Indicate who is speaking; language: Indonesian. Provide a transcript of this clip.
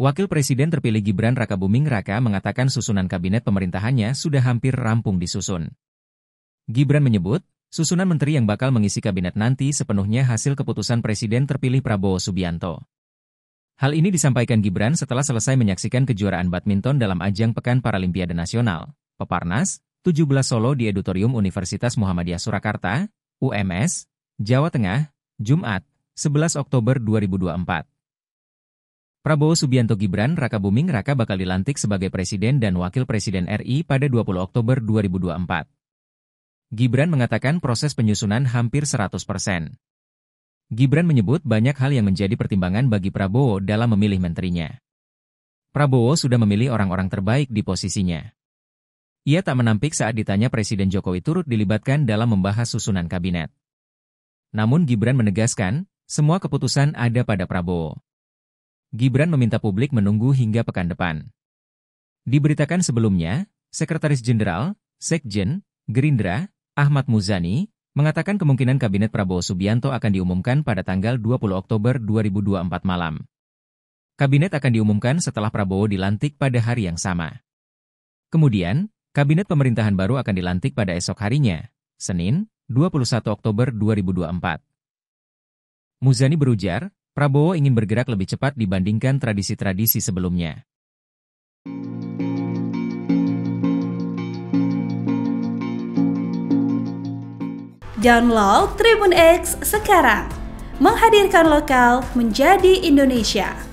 Speaker 1: Wakil Presiden terpilih Gibran Rakabuming Raka mengatakan susunan kabinet pemerintahannya sudah hampir rampung disusun. Gibran menyebut, susunan menteri yang bakal mengisi kabinet nanti sepenuhnya hasil keputusan Presiden terpilih Prabowo Subianto. Hal ini disampaikan Gibran setelah selesai menyaksikan kejuaraan badminton dalam ajang Pekan Paralimpiade Nasional, Peparnas, 17 Solo di Auditorium Universitas Muhammadiyah Surakarta, UMS, Jawa Tengah, Jumat, 11 Oktober 2024. Prabowo Subianto Gibran Raka Buming Raka bakal dilantik sebagai Presiden dan Wakil Presiden RI pada 20 Oktober 2024. Gibran mengatakan proses penyusunan hampir 100 persen. Gibran menyebut banyak hal yang menjadi pertimbangan bagi Prabowo dalam memilih menterinya. Prabowo sudah memilih orang-orang terbaik di posisinya. Ia tak menampik saat ditanya Presiden Jokowi turut dilibatkan dalam membahas susunan kabinet. Namun Gibran menegaskan, semua keputusan ada pada Prabowo. Gibran meminta publik menunggu hingga pekan depan. Diberitakan sebelumnya, Sekretaris Jenderal, Sekjen, Gerindra, Ahmad Muzani, mengatakan kemungkinan Kabinet Prabowo Subianto akan diumumkan pada tanggal 20 Oktober 2024 malam. Kabinet akan diumumkan setelah Prabowo dilantik pada hari yang sama. Kemudian, Kabinet Pemerintahan baru akan dilantik pada esok harinya, Senin, 21 Oktober 2024. Muzani berujar, Prabowo ingin bergerak lebih cepat dibandingkan tradisi-tradisi sebelumnya. Download Tribun X sekarang, menghadirkan lokal menjadi Indonesia.